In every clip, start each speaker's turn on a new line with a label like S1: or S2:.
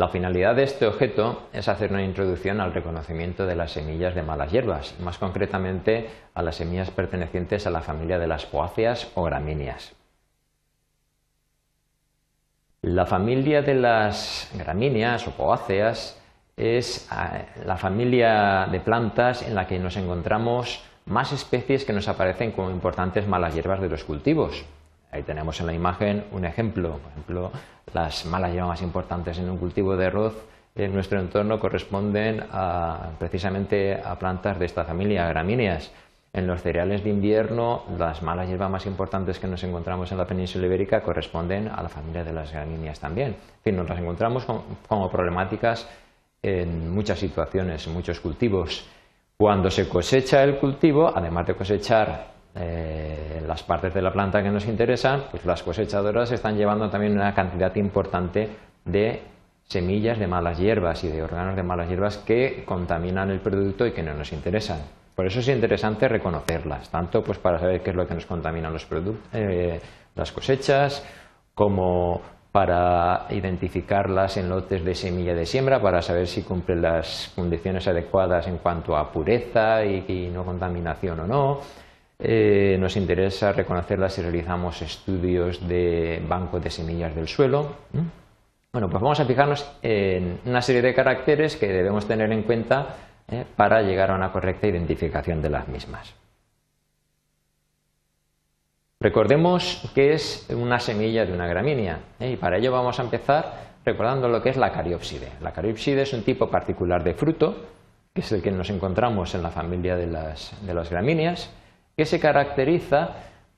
S1: La finalidad de este objeto es hacer una introducción al reconocimiento de las semillas de malas hierbas, más concretamente a las semillas pertenecientes a la familia de las poáceas o gramíneas. La familia de las gramíneas o poáceas es ah, la familia de plantas en la que nos encontramos más especies que nos aparecen como importantes malas hierbas de los cultivos. Ahí tenemos en la imagen un ejemplo. Por ejemplo, las malas hierbas más importantes en un cultivo de arroz en nuestro entorno corresponden precisamente a plantas de esta familia, gramíneas. En los cereales de invierno, las malas hierbas más importantes que nos encontramos en la península ibérica corresponden a la familia de las gramíneas también. En fin, nos las encontramos como problemáticas en muchas situaciones, en muchos cultivos. Cuando se cosecha el cultivo, además de cosechar eh, las partes de la planta que nos interesan, pues las cosechadoras están llevando también una cantidad importante de semillas de malas hierbas y de órganos de malas hierbas que contaminan el producto y que no nos interesan. Por eso es interesante reconocerlas, tanto pues para saber qué es lo que nos contaminan los eh, las cosechas, como para identificarlas en lotes de semilla de siembra, para saber si cumplen las condiciones adecuadas en cuanto a pureza y no contaminación o no eh, nos interesa reconocerlas si realizamos estudios de banco de semillas del suelo. Bueno, pues vamos a fijarnos en una serie de caracteres que debemos tener en cuenta ¿eh? para llegar a una correcta identificación de las mismas. Recordemos que es una semilla de una gramínea ¿eh? y para ello vamos a empezar recordando lo que es la cariopside. La cariopside es un tipo particular de fruto, que es el que nos encontramos en la familia de las gramíneas que se caracteriza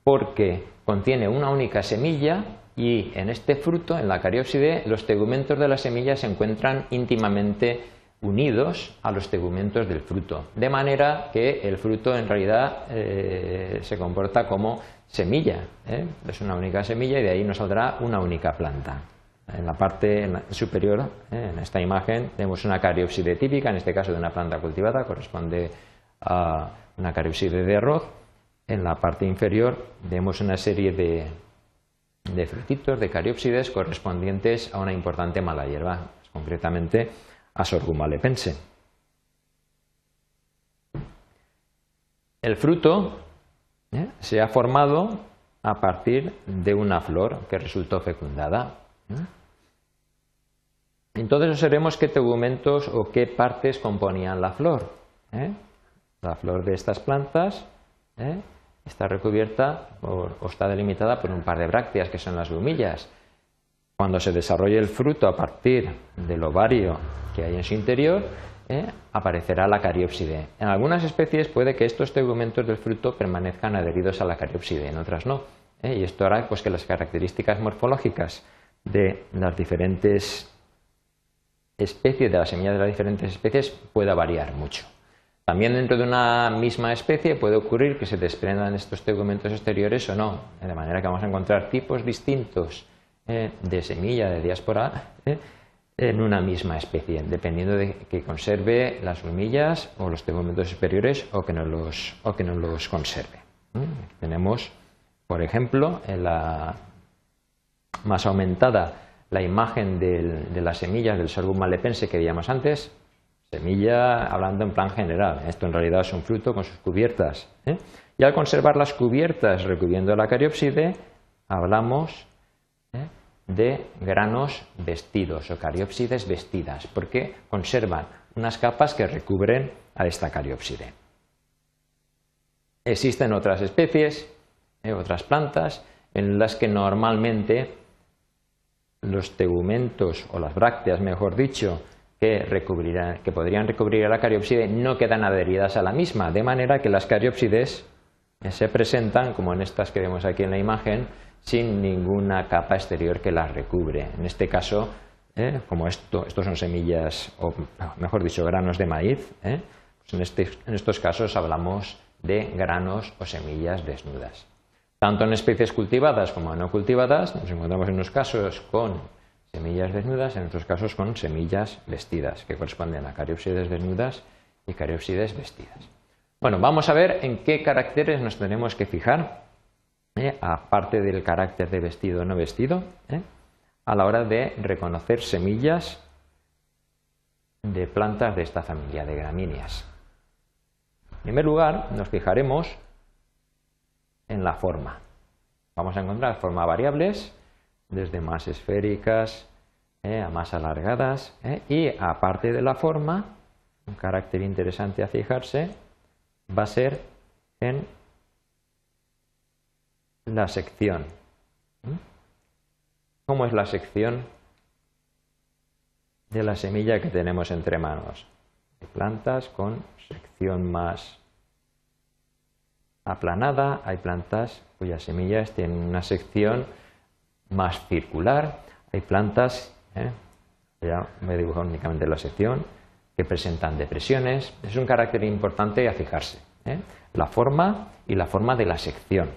S1: porque contiene una única semilla y en este fruto, en la cariopside, los tegumentos de la semilla se encuentran íntimamente unidos a los tegumentos del fruto, de manera que el fruto en realidad eh, se comporta como semilla, ¿eh? es una única semilla y de ahí nos saldrá una única planta. En la parte superior, ¿eh? en esta imagen, tenemos una cariopside típica, en este caso de una planta cultivada, corresponde a una cariopside de arroz, en la parte inferior vemos una serie de, de de cariópsides correspondientes a una importante mala hierba, concretamente a Sorghum El fruto ¿eh? se ha formado a partir de una flor que resultó fecundada. Entonces, ¿eh? Entonces observemos qué tegumentos o qué partes componían la flor. ¿eh? La flor de estas plantas ¿eh? está recubierta o, está delimitada por un par de brácteas que son las glumillas. Cuando se desarrolle el fruto a partir del ovario que hay en su interior, ¿eh? aparecerá la cariopside. En algunas especies puede que estos tegumentos del fruto permanezcan adheridos a la cariopside, en otras no. ¿eh? Y esto hará pues, que las características morfológicas de las diferentes especies, de las semillas de las diferentes especies, pueda variar mucho. También dentro de una misma especie puede ocurrir que se desprendan estos tegumentos exteriores o no, eh, de manera que vamos a encontrar tipos distintos eh, de semilla, de diáspora, eh, en una misma especie, dependiendo de que conserve las humillas o los tegumentos superiores o que no los, conserve. Tenemos, por ejemplo, en la más aumentada la imagen de las semillas del sorghum malepense que veíamos antes, Semilla hablando en plan general. Esto en realidad es un fruto con sus cubiertas. ¿eh? Y al conservar las cubiertas recubriendo la cariopside, hablamos ¿eh? de granos vestidos o cariopsides vestidas, porque conservan unas capas que recubren a esta cariopside. Existen otras especies, ¿eh? otras plantas, en las que normalmente los tegumentos o las brácteas, mejor dicho, que, podrían recubrir a la cariopside no quedan adheridas a la misma, de manera que las cariopsides se presentan, como en estas que vemos aquí en la imagen, sin ninguna capa exterior que las recubre. En este caso, ¿eh? como esto, estos son semillas, o mejor dicho, granos de maíz, ¿eh? pues en, este, en estos casos hablamos de granos o semillas desnudas. Tanto en especies cultivadas como no cultivadas, nos encontramos en unos casos con semillas desnudas, en otros casos con semillas vestidas, que corresponden a cariopsides desnudas y cariopsides vestidas. Bueno, vamos a ver en qué caracteres nos tenemos que fijar, ¿eh? aparte del carácter de vestido o no vestido, ¿eh? a la hora de reconocer semillas de plantas de esta familia de gramíneas. En primer lugar, nos fijaremos en la forma. Vamos a encontrar forma variables desde más esféricas eh, a más alargadas. Eh, y aparte de la forma, un carácter interesante a fijarse va a ser en la sección. ¿Mm? ¿Cómo es la sección de la semilla que tenemos entre manos? Hay plantas con sección más aplanada, hay plantas cuyas semillas tienen una sección más circular. Hay plantas, ¿eh? ya me he únicamente la sección, que presentan depresiones. Es un carácter importante a fijarse. ¿eh? La forma y la forma de la sección.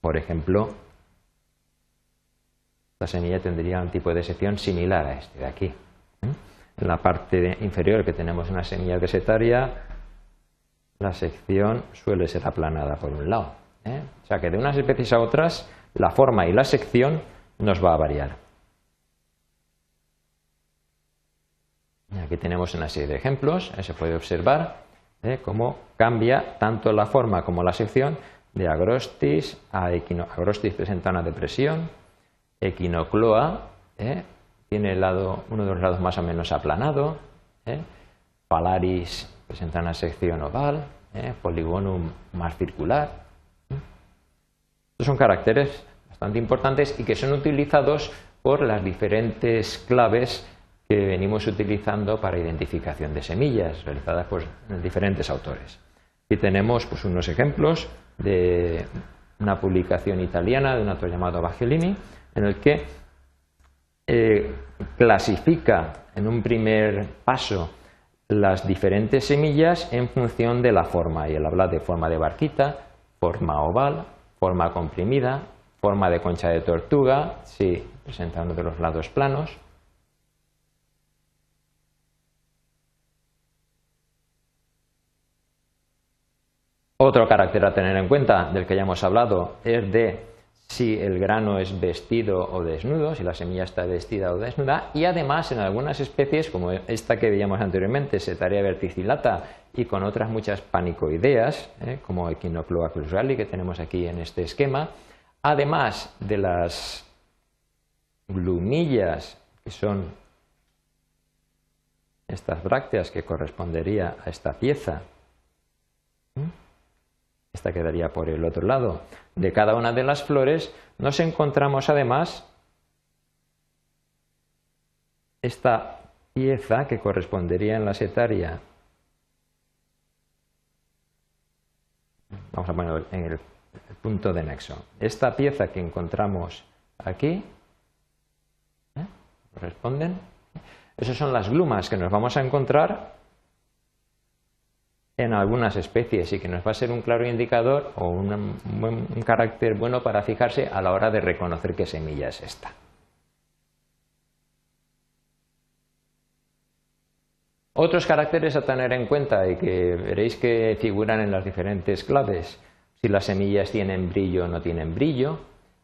S1: Por ejemplo, esta semilla tendría un tipo de sección similar a este de aquí. ¿eh? En la parte inferior que tenemos una semilla desetaria, la sección suele ser aplanada por un lado. O sea que de unas especies a otras la forma y la sección nos va a variar. Aquí tenemos una serie de ejemplos, eh, se puede observar eh, cómo cambia tanto la forma como la sección de agrostis a equino. Agrostis presenta una depresión, equinocloa eh, tiene el lado, uno de los lados más o menos aplanado, palaris presenta una sección oval, poligonum más circular. Estos son caracteres bastante importantes y que son utilizados por las diferentes claves que venimos utilizando para identificación de semillas realizadas por diferentes autores. Aquí tenemos pues, unos ejemplos de una publicación italiana de un autor llamado Bagelini, en el que eh, clasifica en un primer paso las diferentes semillas en función de la forma, y él habla de forma de barquita, forma oval, forma comprimida, forma de concha de tortuga, sí, presentando de los lados planos. Otro carácter a tener en cuenta del que ya hemos hablado es de si el grano es vestido o desnudo, si la semilla está vestida o desnuda, y además en algunas especies, como esta que veíamos anteriormente, Setaria verticillata, y con otras muchas panicoideas, ¿eh? como Equinoploa cruzali que tenemos aquí en este esquema, además de las glumillas, que son estas brácteas que correspondería a esta pieza, esta quedaría por el otro lado, de cada una de las flores, nos encontramos además esta pieza que correspondería en la setaria. Vamos a ponerlo en el punto de nexo. Esta pieza que encontramos aquí ¿eh? corresponden. Esas son las glumas que nos vamos a encontrar en algunas especies y que nos va a ser un claro indicador o un, carácter bueno para fijarse a la hora de reconocer qué semilla es esta. Otros caracteres a tener en cuenta y que veréis que figuran en las diferentes claves, si las semillas tienen brillo o no tienen brillo,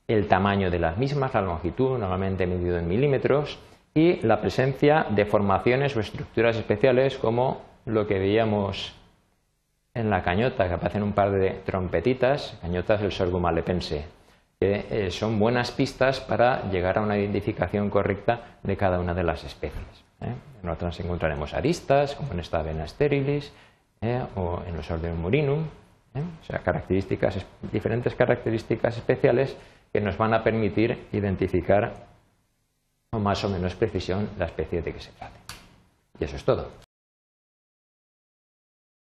S1: el tamaño de las mismas, la longitud, normalmente medido en milímetros, y la presencia de formaciones o estructuras especiales como lo que veíamos en la cañota, que aparecen un par de trompetitas, cañotas del sorghum alepense, que eh, son buenas pistas para llegar a una identificación correcta de cada una de las especies. En ¿eh? otras encontraremos aristas, como en esta avena sterilis, ¿eh? o en los orden murinum, o sea, diferentes características especiales que nos van a permitir identificar con más o menos precisión la especie de que se trate. Y eso es todo.